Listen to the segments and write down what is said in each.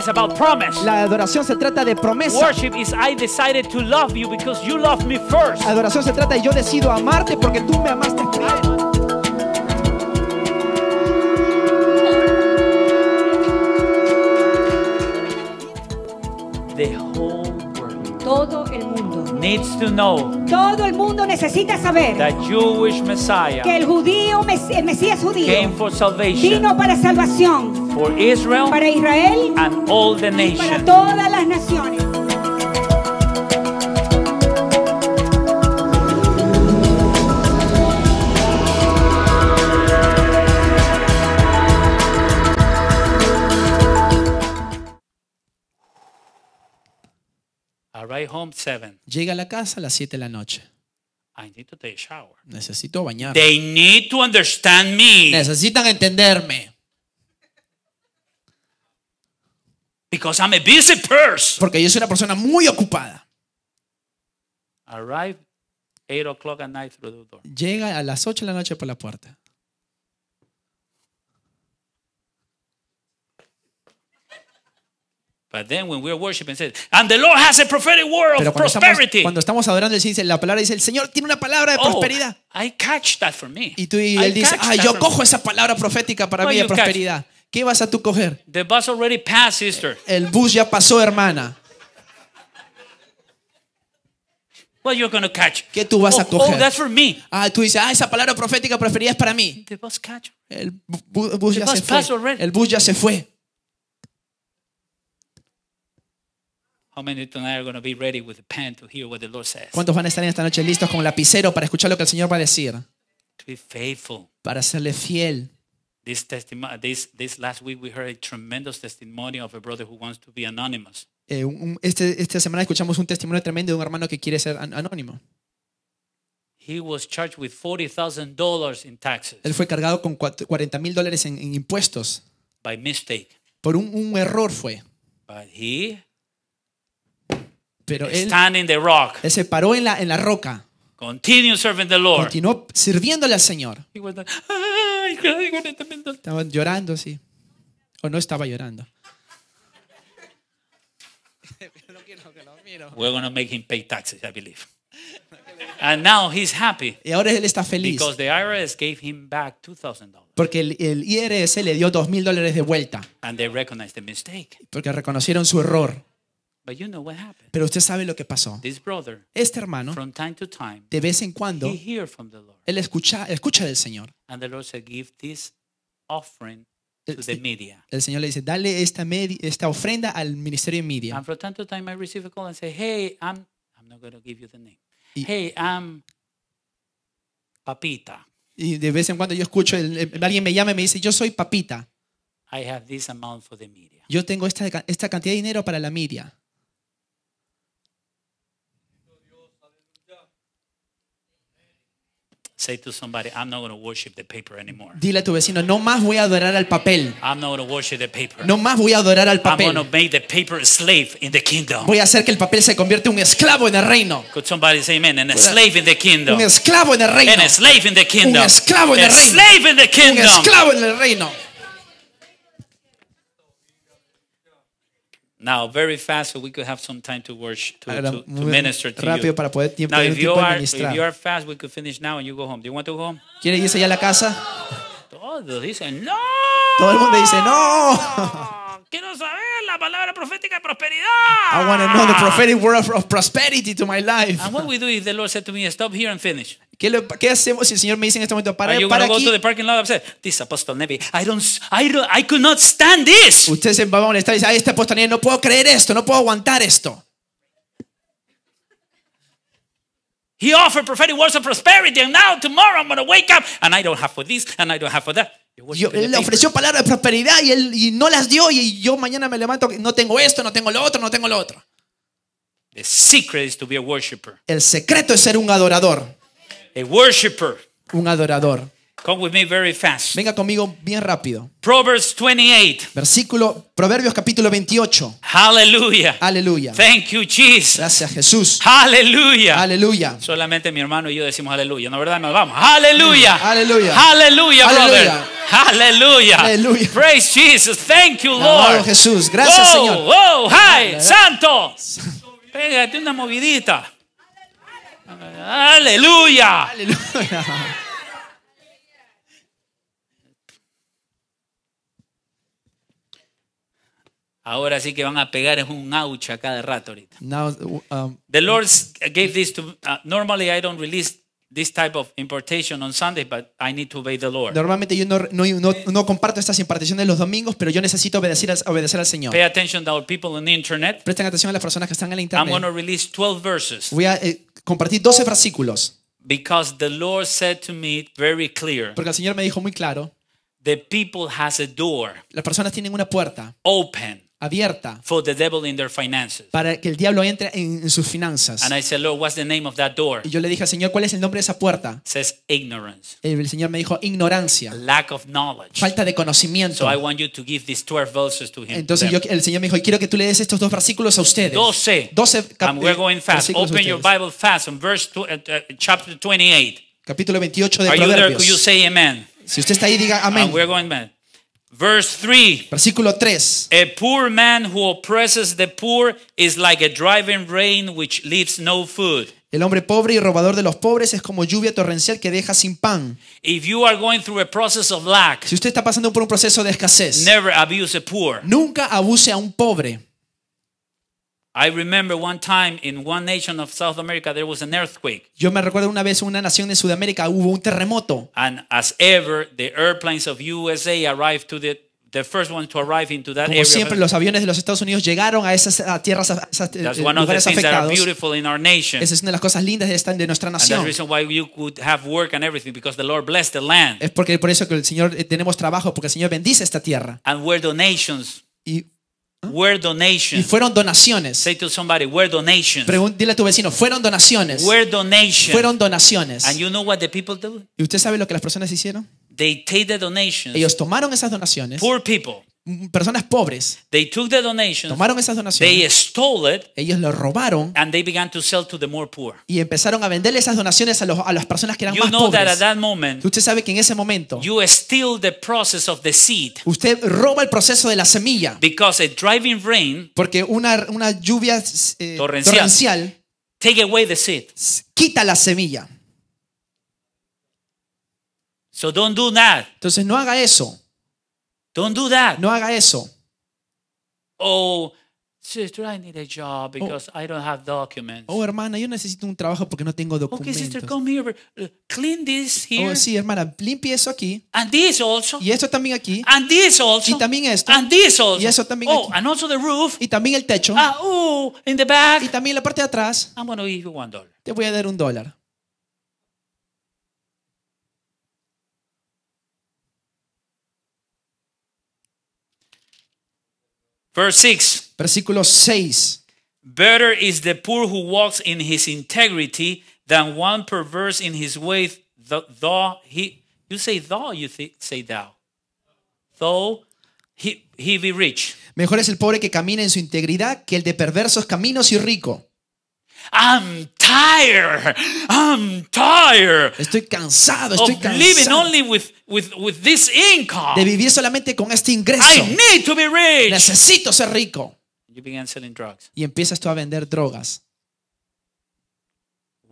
is about promise. La adoración se trata de promesa. Worship is I decided to love you because you love me first. Adoración se trata de yo decido amarte porque tú me amaste primero. The whole world Todo el mundo needs to know Todo el mundo necesita saber that Jewish Messiah que el judío el Mesías judío came for salvation. vino para salvación for Israel para Israel and all the nations. para todas las naciones. Arrive home seven. Llega a la casa a las 7 de la noche. I need to take a shower. Necesito bañarme. They need to understand me. Necesitan entenderme. Because I'm a busy person. Porque yo soy una persona muy ocupada. Arrive 8 o'clock at night through the door. Llega a las 8 de la noche por la puerta. But then when we we're worshiping, says, and the Lord has a prophetic word Pero of prosperity. Estamos, cuando estamos adorando, él dice, la palabra dice, el Señor tiene una palabra de oh, prosperidad. I catch that for me. Y tú y I él dice, ah, yo cojo esa palabra profética para mí de prosperidad. ¿Qué vas a tú coger? The bus already passed, sister. El bus ya pasó, hermana. What you're gonna catch? ¿Qué tú vas oh, a oh, coger? Oh, that's for me. Ah, tú dices, ah, esa palabra profética preferida es para mí. The bus catch. El bu bus The ya bus se fue. Already. El bus ya se fue. ¿Cuántos van a estar esta noche listos con lapicero para escuchar lo que el Señor va a decir? To be faithful. Para serle fiel. This, testi- this, this last week we heard a tremendous testimony of a brother who wants to be anonymous. Eh, un- este- esta semana escuchamos un testimonio tremendo de un hermano que quiere ser an- anónimo. He was charged with $40,000 in taxes Él fue cargado con 40,000 dólares en, en impuestos. by mistake. Por un, un error fue. But he Pero él, stand in the rock, él se paró en la, en la roca. continue serving the Lord. Continuó sirviéndole al Señor. He was like, "Ah, Estaban llorando así. O no estaba llorando. We're going to make him pay taxes, I believe. And now he's happy. Y ahora él está feliz. Because the IRS gave him back $2,000. Porque el, el, IRS le dio dos mil dólares de vuelta. And they recognized the mistake. Porque reconocieron su error. But you know what happened. Pero usted sabe lo que pasó. This brother, este hermano, from time to time, de vez en cuando, he hear from the Lord. él escucha, escucha del Señor. And the Lord said, Give this offering el, to the media. el Señor le dice, dale esta, media, esta ofrenda al ministerio de media. And from time to time I receive a call and say, hey, I'm, I'm not going to give you the name. Y, hey, I'm Papita. Y de vez en cuando yo escucho, el, el, alguien me llama y me dice, yo soy Papita. I have this amount for the media. Yo tengo esta, esta cantidad de dinero para la media. Say to somebody, I'm not going to worship the paper anymore. Dile a tu vecino, no más voy a adorar al papel. I'm not going to worship the paper. No más voy a adorar al papel. I'm going to make the paper a slave in the kingdom. Voy a hacer que el papel se convierta en un esclavo en el reino. Could somebody say amen? And a slave in the kingdom. Un esclavo en el reino. And a slave in the kingdom. Un esclavo en el reino. A slave in the kingdom. Un esclavo en el reino. now very fast so we could have some time to worship to, to, to minister to rápido you. para poder tiempo, now, if you, are, if you are fast we could finish now and you go home. Do you want to go home? ¿Quiere irse ya a la casa? Todos dicen no. Todo el mundo dice no. Quiero saber la palabra profética de prosperidad. I want to know the prophetic word of prosperity to my life. And what we do is the Lord said to me, stop here and finish. ¿Qué, lo, ¿Qué, hacemos si el Señor me dice en este momento, para, para aquí? Usted se va a molestar y dice, Ay, esta apostanía, no puedo creer esto, no puedo aguantar esto. He offered prophetic words of prosperity, and now tomorrow I'm going to wake up, and I don't have for this, and I don't have for that. Yo, él le ofreció palabras de prosperidad y, él, y no las dio, y yo mañana me levanto, no tengo esto, no tengo lo otro, no tengo lo otro. The secret is to be a worshipper. El secreto es ser un adorador. A Un adorador. Come with me very fast. Venga conmigo bien rápido. Proverbs 28. Versículo Proverbios capítulo 28. Aleluya. Aleluya. Thank you Jesus. Gracias Jesús. Aleluya. Aleluya. Solamente mi hermano y yo decimos aleluya, ¿no verdad? Nos vamos. Aleluya. Mm, aleluya. Aleluya, brother. Aleluya. Aleluya. Praise Jesus. Thank you Lord. Jesús. Gracias, Señor. Oh, hi, santo. Pégate una movidita. Aleluya. Aleluya. Ahora sí que van a pegar es un ouch a cada rato ahorita. Now, um, the Lord gave this to uh, normally I don't release this type of importation on Sunday, but I need to obey the Lord. Normalmente yo no, no, no, no comparto estas imparticiones los domingos, pero yo necesito obedecer, obedecer al Señor. Pay attention to our people on the internet. Presten atención a las personas que están en la internet. I'm going to release 12 verses. Voy a eh, compartí 12 versículos. Because the Lord to me very clear. Porque el Señor me dijo muy claro. The people has a door. Las personas tienen una puerta. Open abierta for the devil in their finances. para que el diablo entre en, en sus finanzas. And I said, Lord, what's the name of that door? Y yo le dije, Señor, ¿cuál es el nombre de esa puerta? Says ignorance. El Señor me dijo, ignorancia. Lack of knowledge. Falta de conocimiento. So I want you to give these 12 verses to him. Entonces yo, el Señor me dijo, y quiero que tú le des estos dos versículos a ustedes. 12. 12 And we're going fast. Open your Bible fast on verse two, uh, uh, chapter 28. Capítulo 28 de Are Proverbios. You there? you say amen? Si usted está ahí, diga amén. And we're going, man. Versículo 3. no food. El hombre pobre y robador de los pobres es como lluvia torrencial que deja sin pan. are going si usted está pasando por un proceso de escasez, never abuse nunca abuse a un pobre. I remember one time in one nation of South America there was an earthquake. Yo me recuerdo una vez una nación de Sudamérica hubo un terremoto. And as ever, the airplanes of USA arrived to the the first one to arrive into that Como area siempre, los aviones de los Estados Unidos llegaron a esas a tierras, a esas, eh, That's one lugares of the afectados. Beautiful in our nation. Esa es una de las cosas lindas de, esta, de nuestra nación. And and the the reason why you could have work everything because Lord blessed land. Es porque por eso que el Señor eh, tenemos trabajo, porque el Señor bendice esta tierra. And where donations y ¿Ah? Were donations. Y fueron donaciones. Say to somebody, were donations. Pregun dile a tu vecino, fueron donaciones. Were donations. Fueron donaciones. And you know what the people do? ¿Y usted sabe lo que las personas hicieron? They take the donations. Ellos tomaron esas donaciones. Poor people personas pobres. the tomaron esas donaciones. ellos lo robaron. And began to the Y empezaron a venderle esas donaciones a, las personas que eran más pobres. usted sabe que en ese momento you the process of the Usted roba el proceso de la semilla. Because driving rain, porque una, una lluvia eh, torrencial, away quita la semilla. So don't do Entonces no haga eso. Don't do that. No haga eso. Oh, sister, I need a job oh. because I don't have documents. Oh, hermana, yo necesito un trabajo porque no tengo documentos. Okay, sister, come here. Uh, clean this oh, here. Oh, sí, hermana, limpie eso aquí. And this also. Y esto también aquí. And this also. Y también esto. And this also. Y eso también oh, aquí. and also the roof. Y también el techo. Ah, oh, in the back. Y también la parte de atrás. I'm going to give you one dollar. Te voy a dar un dólar. Verse 6. Versículo 6. Better is the poor who walks in his integrity than one perverse in his way, though he. You say thou, you say thou. Though he, he be rich. Mejor es el pobre que camina en su integridad que el de perversos caminos y rico. I'm tired. I'm tired. Estoy cansado, estoy of cansado. Living only with, with, with this income. De vivir solamente con este ingreso. I need to be rich. Necesito ser rico. You begin selling drugs. Y empiezas tú a vender drogas.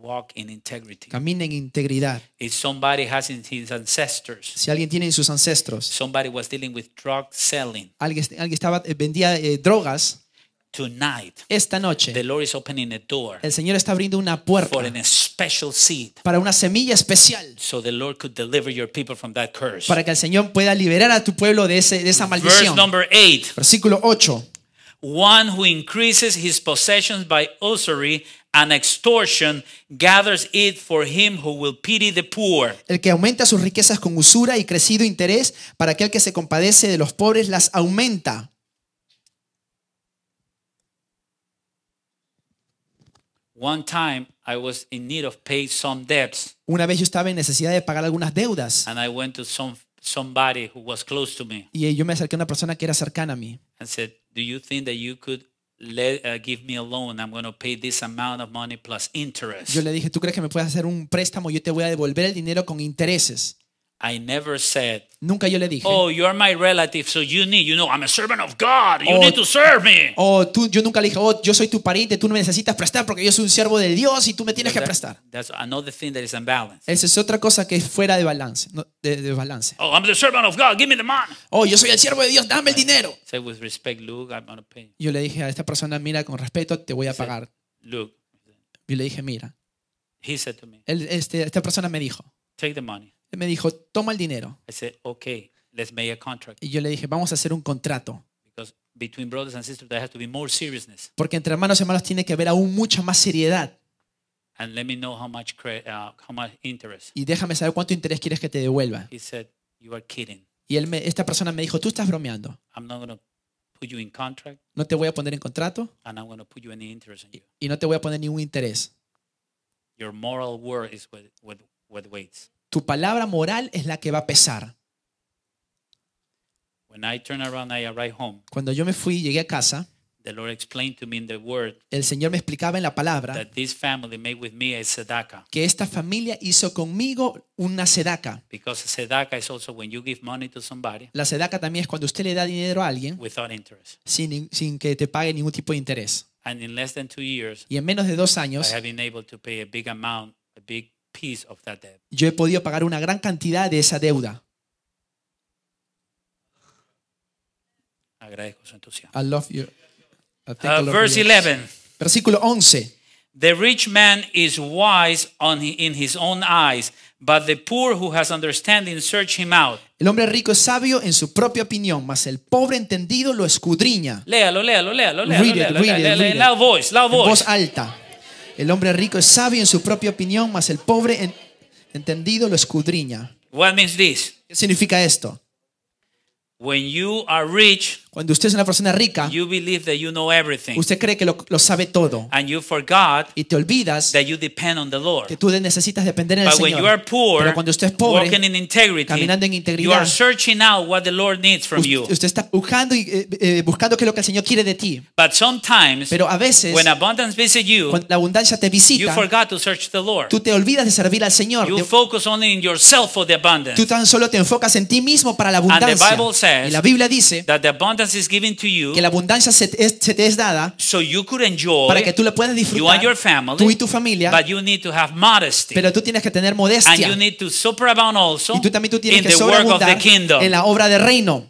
Walk in integrity. Camina en integridad. If somebody has in his ancestors, si alguien tiene en sus ancestros, somebody was dealing with drug selling. Alguien, alguien estaba eh, vendía eh, drogas esta noche, opening el Señor está abriendo una puerta para una semilla especial para que el Señor pueda liberar a tu pueblo de, ese, esa maldición. Versículo 8. One who increases his possessions by usury and extortion gathers it for him who will pity the poor. El que aumenta sus riquezas con usura y crecido interés para aquel que se compadece de los pobres las aumenta. One time I was in need of pay some debts. Una vez yo estaba en necesidad de pagar algunas deudas. And I went to some somebody who was close to me. Y yo me acerqué a una persona que era cercana a mí. And said, "Do you think that you could uh, give me a loan? I'm going to pay this amount of money plus interest." Yo le dije, "¿Tú crees que me puedes hacer un préstamo? Yo te voy a devolver el dinero con intereses." I never said. Nunca yo le dije. Oh, you're my relative, so you need, you know, I'm a servant of God. You oh, need to serve me. Oh, tú, yo nunca le dije, oh, yo soy tu pariente, tú no necesitas prestar porque yo soy un siervo de Dios y tú me tienes que prestar. That's another thing that is unbalanced. Esa es otra cosa que es fuera de balance, de, de, balance. Oh, I'm the servant of God. Give me the money. Oh, yo soy el siervo de Dios. Dame el dinero. Say with respect, Luke, I'm gonna pay. Yo le dije a esta persona, mira, con respeto te voy a pagar. Luke. Yo le dije, mira. He said to me. Él, este, esta persona me dijo. Take the money me dijo, toma el dinero. I said, okay, let's make a contract. Y yo le dije, vamos a hacer un contrato. Because between brothers and sisters there has to be more seriousness. Porque entre hermanos y hermanos tiene que haber aún mucha más seriedad. And let me know how much, cre- uh, how much interest. Y déjame saber cuánto interés quieres que te devuelva. He said, you are kidding. Y él me- esta persona me dijo, tú estás bromeando. I'm not going to put you in contract No te voy a poner en contrato and I'm going to put you any interest in you. y no te voy a poner ningún interés. Your moral worth is what, what, what waits. Tu palabra moral es la que va a pesar. When I turn around, I arrive home. Cuando yo me fui, llegué a casa. The Lord explained to me in the word el Señor me explicaba en la palabra that this family made with me a sedaka. que esta familia hizo conmigo una sedaca. Because sedaka is also when you give money to somebody la sedaca también es cuando usted le da dinero a alguien without interest. Sin, sin que te pague ningún tipo de interés. And in less than two years, y en menos de dos años, I have been able to pay a big amount, a big piece of that debt. Yo he podido pagar una gran cantidad de esa deuda. Agradezco su entusiasmo. I love you. uh, verse 11. Versículo 11. The rich man is wise on, in his own eyes, but the poor who has understanding search him out. El hombre rico es sabio en su propia opinión, mas el pobre entendido lo escudriña. Léalo, léalo, léalo, léalo. Read it, read it, read it. Loud voice, loud voice. En voz alta. El hombre rico es sabio en su propia opinión, mas el pobre entendido lo escudriña. What this? ¿Qué significa esto? When you are rich, cuando usted es una persona rica, usted cree que lo, sabe todo. y te olvidas que tú necesitas depender del Señor. Pero cuando usted es pobre, caminando en integridad, usted, está buscando, y, eh, eh, qué es lo que el Señor quiere de ti. Pero a veces, cuando la abundancia te visita, tú te olvidas de servir al Señor. Tú tan solo te enfocas en ti mismo para la abundancia. y la Biblia dice que la abundancia is given to you, que la abundancia se, es, se te es dada so you could enjoy, para que tú la puedas disfrutar, you and your family, tú y tu familia, but you need to have modesty, pero tú tienes que tener modestia and you need to superabound also y tú también tú tienes que sobreabundar en la obra del reino.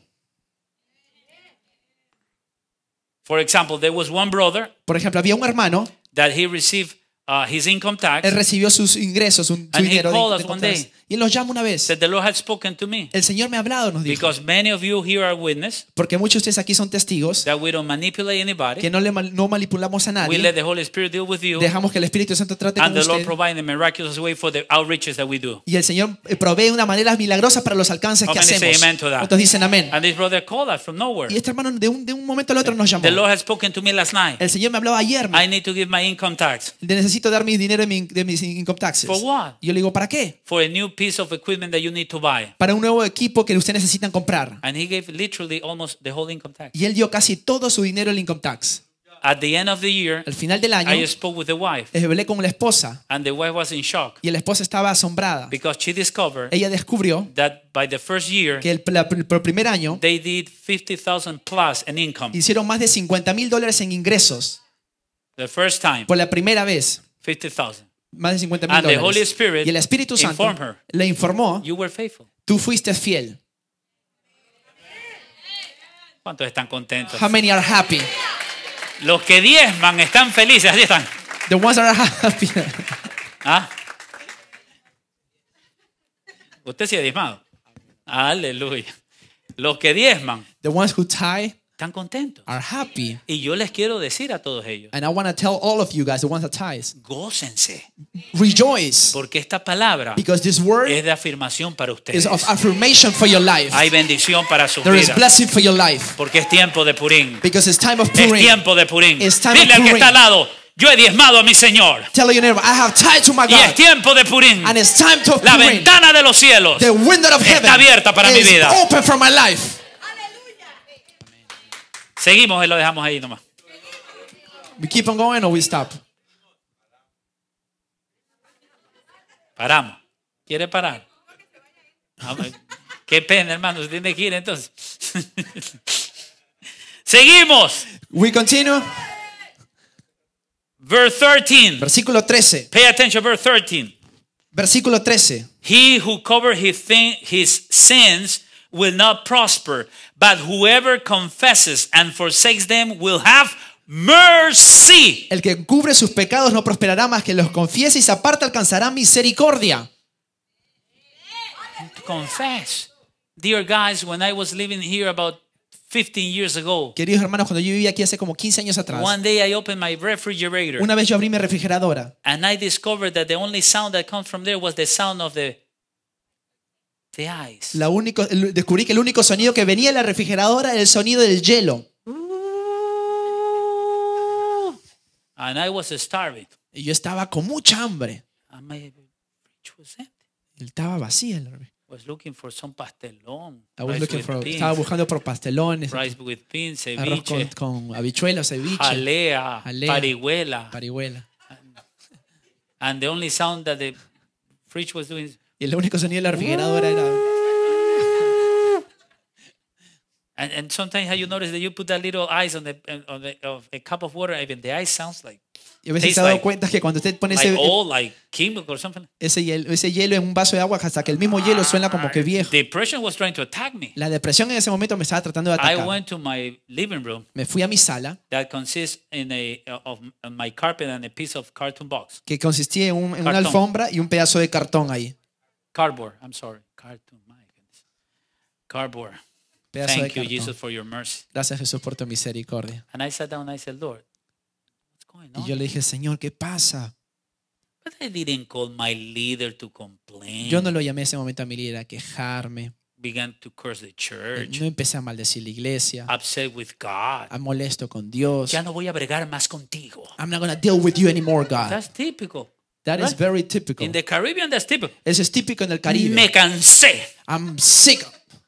For example, there was one brother, por ejemplo, había un hermano that he received, uh, his income tax, él recibió sus ingresos, un, su and dinero he called us one day y él los llama una vez. Said, the Lord had spoken to me. El Señor me ha hablado, nos dijo. Because many of you here are witness. Porque muchos de ustedes aquí son testigos. That we don't manipulate anybody. Que no le no manipulamos a nadie. We let the Holy Spirit deal with you. Dejamos que el Espíritu Santo trate and con ustedes. And the Lord provide the miraculous way for the outreaches that we do. Y el Señor eh, provee una manera milagrosa para los alcances How que hacemos. Say amen to that? Entonces dicen amén. And this brother called us from nowhere. Y este hermano de un de un momento al otro nos llamó. The Lord has spoken to me last night. El Señor me habló ayer. I need to give my income tax. Necesito dar mi dinero de, de mis income taxes. For what? Yo le digo, ¿para qué? For a new piece of equipment that you need to buy. para un nuevo equipo que usted necesitan comprar. And he gave literally almost the whole income tax. Y él dio casi todo su dinero al income tax. At the end of the year, al final del año, I spoke with the wife, hablé con la esposa. And the wife was in shock. Y la esposa estaba asombrada. Because she discovered Ella descubrió that by the first year, que el, la, el primer año they did 50,000 plus in income. hicieron más de 50,000 dólares en ingresos. The first time, por la primera vez. 50,000 más de 50 mil dólares. y el Espíritu Santo le informó, tú fuiste fiel. ¿Cuántos están contentos? How many are happy? Los que diezman están felices, así están. The ones that are happy. ¿Ah? Usted sí diezmado. Aleluya. Los que diezman. The ones who tie están contentos. Are happy. Y yo les quiero decir a todos ellos. And I want to tell all of you guys, the ones that ties. Gócense. Rejoice. Porque esta palabra Because this word es de afirmación para ustedes. Is of affirmation for your life. Hay bendición para su vida. There vidas. is blessing for your life. Porque es tiempo de purín. Because it's time of Purim. Es tiempo de purín. It's time Dile of Purim. al que está al lado, yo he diezmado a mi Señor. Tell your neighbor, I have tied to my God. Y es tiempo de purín. And it's time to Purim. La ventana de los cielos the window of heaven está abierta para mi vida. Open for my life. Seguimos y lo dejamos ahí nomás. We keep on going or we stop? Paramos. ¿Quiere parar? Ah, Qué pena, hermano. Se tiene que ir entonces. Seguimos. We continue. Verse 13. Versículo 13. Pay attention, verse 13. Versículo 13. He who cover his, his sins will not prosper, but whoever confesses and forsakes them will have mercy. El que cubre sus pecados no prosperará más que los confiese y se aparta alcanzará misericordia. Confess. Dear guys, when I was living here about 15 years ago. Queridos hermanos, cuando yo vivía aquí hace como 15 años atrás. One day I opened my refrigerator. Una vez yo abrí mi refrigeradora. And I discovered that the only sound that comes from there was the sound of the seáis. La único, descubrí que el único sonido que venía de la refrigeradora era el sonido del hielo. And I was starving. Y yo estaba con mucha hambre. And my was empty. Estaba vacía el was looking for some pastelón. I was looking for, estaba buscando por pastelones. Rice with beans, arroz con, con habichuelas, ceviche. Jalea, jalea parihuela. parihuela. And, and, the only sound that the fridge was doing y el único sonido de la refrigeradora era. Y a veces te has dado cuenta que cuando usted pone ese, ese, hielo, en un vaso de agua, hasta que el mismo hielo suena como que viejo. La depresión en ese momento me estaba tratando de atacar. me fui a mi sala. Que consistía en una alfombra y un pedazo de cartón ahí cardboard. I'm sorry. Cartoon. My goodness. Cardboard. Pedazo Thank you, Jesus, for your mercy. Gracias, Jesús, por tu misericordia. And I sat down and I said, Lord, what's going on? Y yo le dije, Señor, ¿qué pasa? But I didn't call my leader to complain. Yo no lo llamé en ese momento a mi líder a quejarme. Began to curse the eh, church. No empecé a maldecir la iglesia. Upset with God. A molesto con Dios. Ya no voy a bregar más contigo. I'm not going to deal with you anymore, God. That's typical. That right? is very typical. In the Caribbean, that's typical. Eso es típico en el Caribe. Me cansé. I'm sick.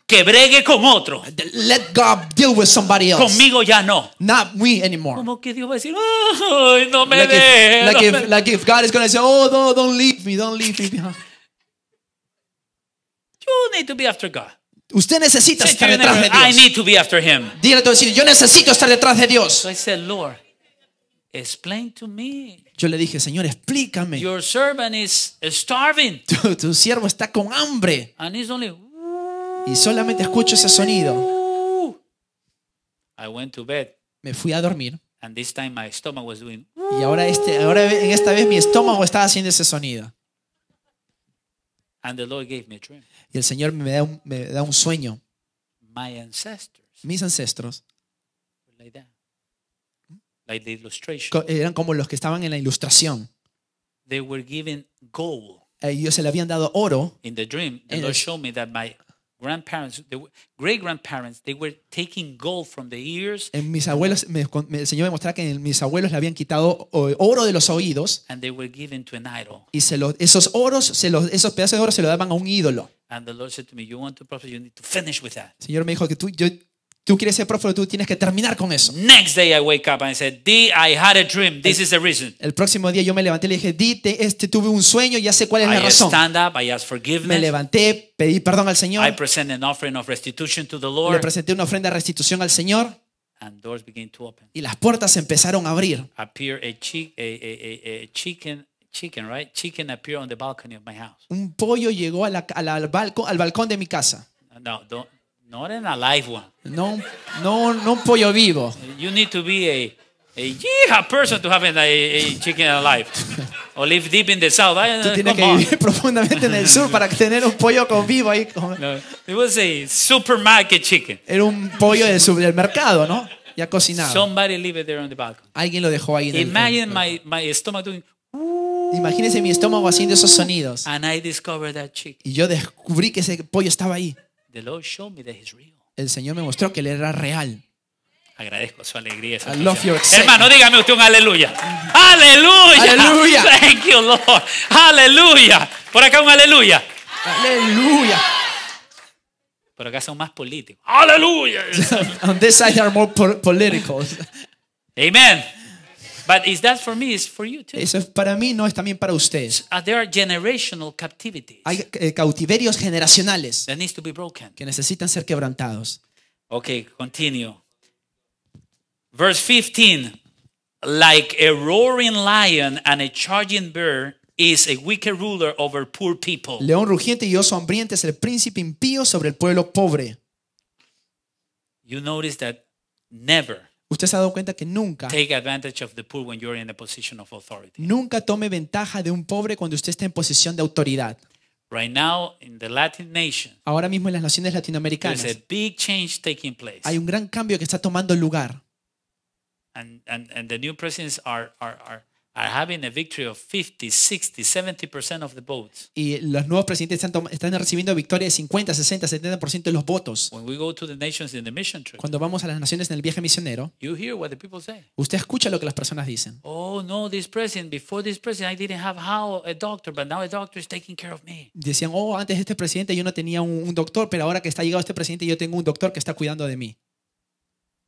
Que bregue con otro. Let God deal with somebody else. Conmigo ya no. Not me anymore. Como que Dios va a decir, ay, no me like de, like, no if, me... like if God is going to say, oh, no, don't leave me, don't leave me behind. You need to be after God. Usted necesita estar detrás de Dios. I need to be after him. Dile a tu vecino, yo necesito estar detrás de Dios. So I said, Lord, Explain to me. Yo le dije, Señor, explícame. Your servant is starving. Tu, siervo está con hambre. And he's only... Y solamente escucho ese sonido. I went to bed. Me fui a dormir. And this time my stomach was doing... Y ahora, este, ahora en esta vez mi estómago estaba haciendo ese sonido. And the Lord gave me a dream. Y el Señor me da un, me da un sueño. My ancestors. Mis ancestros. Like that. Like the illustration. Eran como los que estaban en la ilustración. They were given gold. Ellos se le habían dado oro. In the dream, the Lord showed me that my grandparents, the great grandparents, they were taking gold from the ears. En mis abuelos, me, el Señor me mostraba que en mis abuelos le habían quitado oro de los oídos. And they were given to an idol. Y se los, esos oros, se los, esos pedazos de oro se lo daban a un ídolo. And the Lord said to me, "You want to profit, you need to finish with that." Señor me dijo que tú, yo, Tú quieres ser próspero, tú tienes que terminar con eso. Next day I wake up and I said, D, I had a dream. This el, is the reason. El próximo día yo me levanté y le dije, D, te, este, tuve un sueño, ya sé cuál es I la razón. Stand up, I asked forgiveness. Me levanté, pedí perdón al Señor. I present an offering of restitution to the Lord. Le presenté una ofrenda de restitución al Señor. And doors began to open. Y las puertas empezaron a abrir. Appear a, chi a, a, a chicken chicken, right? Chicken appeared on the balcony of my house. Un pollo llegó a la, a la, al, balcón, al balcón de mi casa. No, don't Not an alive one. No, no, no un pollo vivo. You need to be a, a yeehaw person to have a, a chicken alive. Or live deep in the south. I, Tú uh, tienes que vivir profundamente en el sur para tener un pollo con vivo ahí. No, it was a supermarket chicken. Era un pollo del supermercado, ¿no? Ya cocinado. Somebody leave it there on the balcony. Alguien lo dejó ahí en Imagine el my, my stomach doing Imagínese mi estómago haciendo esos sonidos. And I discovered that chicken. Y yo descubrí que ese pollo estaba ahí. The Lord showed me that real. El Señor me mostró que Él era real. Agradezco su alegría. Hermano, dígame usted un aleluya. Aleluya. Aleluya. Thank you, Lord. Aleluya. Por acá un aleluya. Aleluya. Por acá son más políticos. Aleluya. On this side are more political. Amen. But is that for me? It's for you too. Eso es para mí no es también para ustedes. Uh, there are generational captivities Hay eh, cautiverios generacionales that needs to be broken. que necesitan ser quebrantados. Okay, continue. Verse 15. Like a roaring lion and a charging bear is a wicked ruler over poor people. León rugiente y oso hambriente es el príncipe impío sobre el pueblo pobre. You notice that never Usted se ha dado cuenta que nunca nunca tome ventaja de un pobre cuando usted está en posición de autoridad. Ahora mismo en las naciones latinoamericanas hay un gran cambio que está tomando lugar. and, and the new are having a victory of 50, 60, 70% of the votes. Y los nuevos presidentes están, están recibiendo victoria de 50, 60, 70% de los votos. When we go to the nations in the mission trip, Cuando vamos a las naciones en el viaje misionero, you hear what the people say. usted escucha lo que las personas dicen. Oh, no, this president, before this president, I didn't have how a doctor, but now a doctor is taking care of me. Decían, oh, antes de este presidente yo no tenía un, un doctor, pero ahora que está llegado este presidente yo tengo un doctor que está cuidando de mí.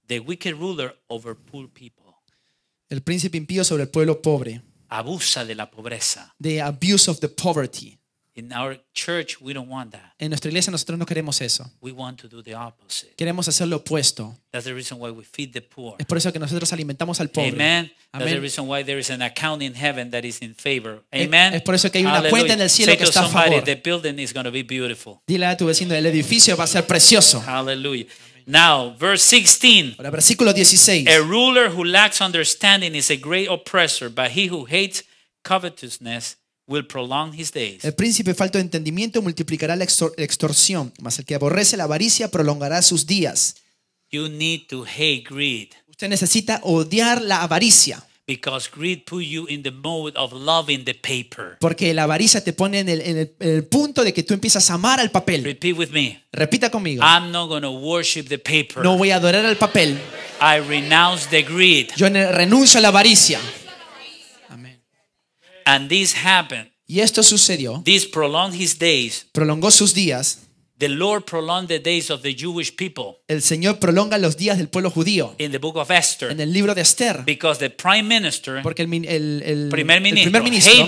The wicked ruler over poor people. El príncipe impío sobre el pueblo pobre. Abusa de la pobreza. The abuse of the poverty. In our church, we don't want that. En nuestra iglesia nosotros no queremos eso. We want to do the opposite. Queremos hacer lo opuesto. That's the reason why we feed the poor. Es por eso que nosotros alimentamos al pobre. Amen. That's the reason why there is an account in heaven that is in favor. Amen. Es por eso que hay una Hallelujah. cuenta en el cielo Say que está a favor. The building is going to be beautiful. Dile a tu vecino, el edificio va a ser precioso. Hallelujah. Now, verse 16. Ahora, versículo 16. A ruler who lacks understanding is a great oppressor, but he who hates covetousness will prolong his days. El príncipe falto de entendimiento multiplicará la extorsión, mas el que aborrece la avaricia prolongará sus días. You need to hate greed. Usted necesita odiar la avaricia. Because greed put you in the mode of loving the paper. Porque la avaricia te pone en el, en el, en el punto de que tú empiezas a amar al papel. Repeat with me. Repita conmigo. I'm not gonna worship the paper. No voy a adorar al papel. I renounce the greed. Yo renuncio a la avaricia. Amen. And this happened. Y esto sucedió. This prolonged his days. Prolongó sus días. The Lord prolonged the days of the Jewish people. El Señor prolonga los días del pueblo judío. In the book of Esther. En el libro de Esther. Because the prime minister, porque el, primer ministro,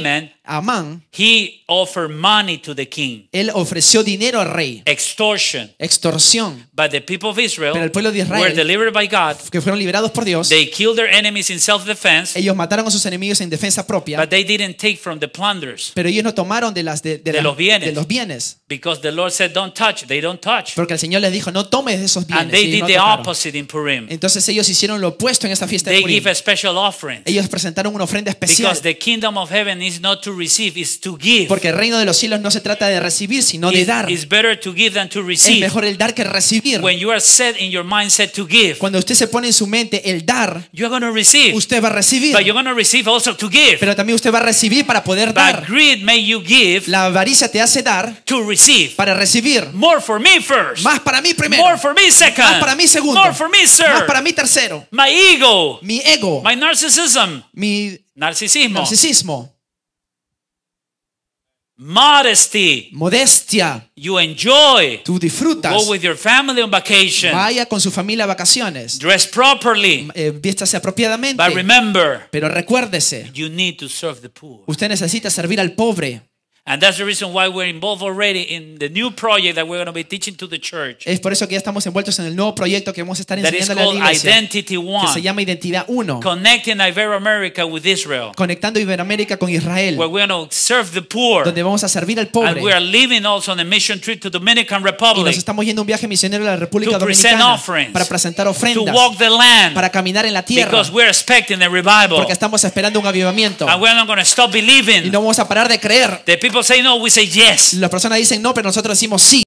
el Amán, he offered money to the king. Él ofreció dinero al rey. Extortion. Extorsión. But the people of Israel Pero el pueblo de Israel, were delivered by God. Que fueron liberados por Dios. They killed their enemies in self-defense. Ellos mataron a sus enemigos en defensa propia. But they didn't take from the plunders. Pero ellos no tomaron de las de, de, de la, los bienes. De los bienes. Because the Lord said, "Don't touch." They don't touch. Porque el Señor les dijo, no tomes de esos bienes. And they did no the opposite in Purim. Entonces ellos hicieron lo opuesto en esta fiesta they de Purim. gave a special offering. Ellos presentaron una ofrenda especial. Because the kingdom of heaven is not to to Porque el reino de los cielos no se trata de recibir, sino de dar. Es mejor el dar que recibir. your Cuando usted se pone en su mente el dar, Usted va a recibir. Pero también usted va a recibir para poder dar. you give. La avaricia te hace dar to receive. Para recibir. More for Más para mí primero. Más para mí segundo. Más para mí tercero. My ego. Mi ego. Mi narcisismo. narcisismo. Modesty. Modestia. You enjoy. Tú disfrutas. Go with your family on vacation. Vaya con su familia a vacaciones. Dress properly. Mm, eh, vístase apropiadamente. But remember, Pero recuérdese. You need to serve the poor. Usted necesita servir al pobre. And that's the reason why we're involved already in the new project that we're going to be teaching to the church. Es por eso que ya estamos envueltos en el nuevo proyecto que vamos a estar enseñando a la iglesia. Identity One, que se llama Identidad 1. Connecting Iberoamerica with Israel. Conectando Iberoamérica con Israel. Where we're going to serve the poor. Donde vamos a servir al pobre. And we are leaving also on a mission trip to Dominican Republic. Y nos estamos yendo un viaje misionero a la República Dominicana To offerings, para presentar ofrendas. To walk the land, para caminar en la tierra. Because we're expecting a revival. Porque estamos esperando un avivamiento. And we're not going to stop believing. Y no vamos a parar de creer. The people People say no, Las personas dicen no, pero nosotros decimos sí.